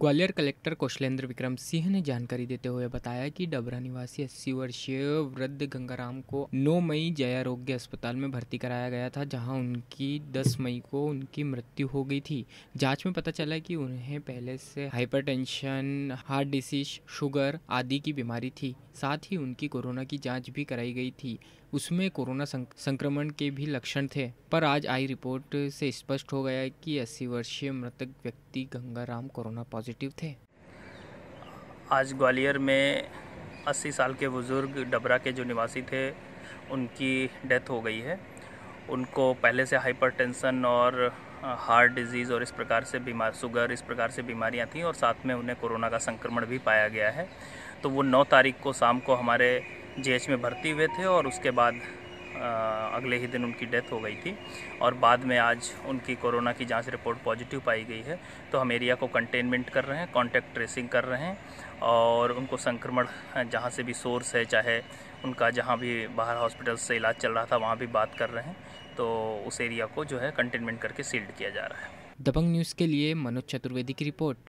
Gwalior collector Kaushalendra Vikram Singh ने जानकारी देते हुए बताया कि डबरा निवासी अस्सी वर्षीय वृद्ध गंगाराम को 9 मई जया आरोग्य अस्पताल में भर्ती कराया गया था जहां उनकी 10 मई को उनकी मृत्यु हो गई थी जांच में पता चला कि उन्हें पहले से हाइपरटेंशन हार्ट डिसीज शुगर आदि की बीमारी थी साथ ही उनकी कोरोना की जाँच भी कराई गई थी उसमें कोरोना संक्रमण के भी लक्षण थे पर आज आई रिपोर्ट से स्पष्ट हो गया कि अस्सी वर्षीय मृतक व्यक्ति गंगाराम कोरोना पॉजिटिव पॉजिटिव थे आज ग्वालियर में 80 साल के बुज़ुर्ग डबरा के जो निवासी थे उनकी डेथ हो गई है उनको पहले से हाइपरटेंशन और हार्ट डिजीज़ और इस प्रकार से बीमार शुगर इस प्रकार से बीमारियां थीं और साथ में उन्हें कोरोना का संक्रमण भी पाया गया है तो वो 9 तारीख को शाम को हमारे जे में भर्ती हुए थे और उसके बाद अगले ही दिन उनकी डेथ हो गई थी और बाद में आज उनकी कोरोना की जांच रिपोर्ट पॉजिटिव पाई गई है तो हम एरिया को कंटेनमेंट कर रहे हैं कांटेक्ट ट्रेसिंग कर रहे हैं और उनको संक्रमण जहाँ से भी सोर्स है चाहे उनका जहाँ भी बाहर हॉस्पिटल से इलाज चल रहा था वहाँ भी बात कर रहे हैं तो उस एरिया को जो है कंटेनमेंट करके सील्ड किया जा रहा है दबंग न्यूज़ के लिए मनोज चतुर्वेदी की रिपोर्ट